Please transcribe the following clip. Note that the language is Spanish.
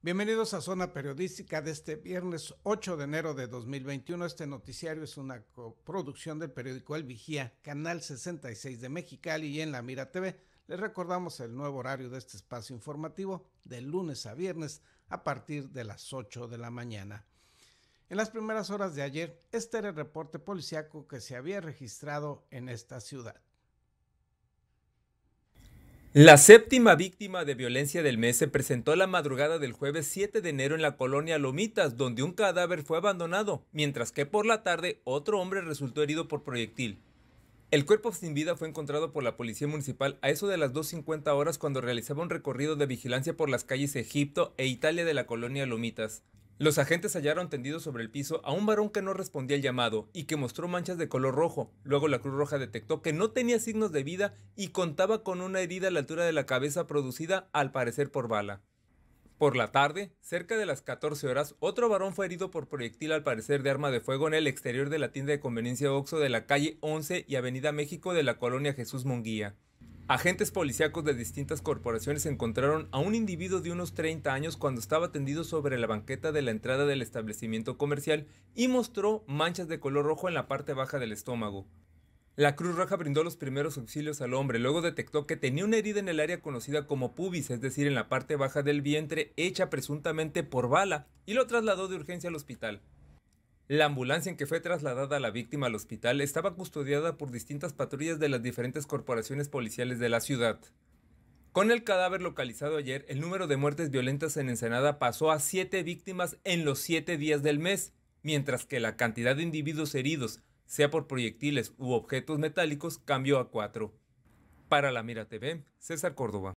Bienvenidos a Zona Periodística de este viernes 8 de enero de 2021. Este noticiario es una coproducción del periódico El Vigía, Canal 66 de Mexicali y en La Mira TV. Les recordamos el nuevo horario de este espacio informativo de lunes a viernes a partir de las 8 de la mañana. En las primeras horas de ayer, este era el reporte policiaco que se había registrado en esta ciudad. La séptima víctima de violencia del mes se presentó la madrugada del jueves 7 de enero en la colonia Lomitas, donde un cadáver fue abandonado, mientras que por la tarde otro hombre resultó herido por proyectil. El cuerpo sin vida fue encontrado por la Policía Municipal a eso de las 2.50 horas cuando realizaba un recorrido de vigilancia por las calles Egipto e Italia de la colonia Lomitas. Los agentes hallaron tendido sobre el piso a un varón que no respondía al llamado y que mostró manchas de color rojo. Luego la Cruz Roja detectó que no tenía signos de vida y contaba con una herida a la altura de la cabeza producida al parecer por bala. Por la tarde, cerca de las 14 horas, otro varón fue herido por proyectil al parecer de arma de fuego en el exterior de la tienda de conveniencia Oxo de la calle 11 y Avenida México de la colonia Jesús Monguía. Agentes policíacos de distintas corporaciones encontraron a un individuo de unos 30 años cuando estaba tendido sobre la banqueta de la entrada del establecimiento comercial y mostró manchas de color rojo en la parte baja del estómago. La Cruz Roja brindó los primeros auxilios al hombre, luego detectó que tenía una herida en el área conocida como pubis, es decir, en la parte baja del vientre, hecha presuntamente por bala, y lo trasladó de urgencia al hospital. La ambulancia en que fue trasladada la víctima al hospital estaba custodiada por distintas patrullas de las diferentes corporaciones policiales de la ciudad. Con el cadáver localizado ayer, el número de muertes violentas en Ensenada pasó a siete víctimas en los siete días del mes, mientras que la cantidad de individuos heridos, sea por proyectiles u objetos metálicos, cambió a cuatro. Para la Mira TV, César Córdoba.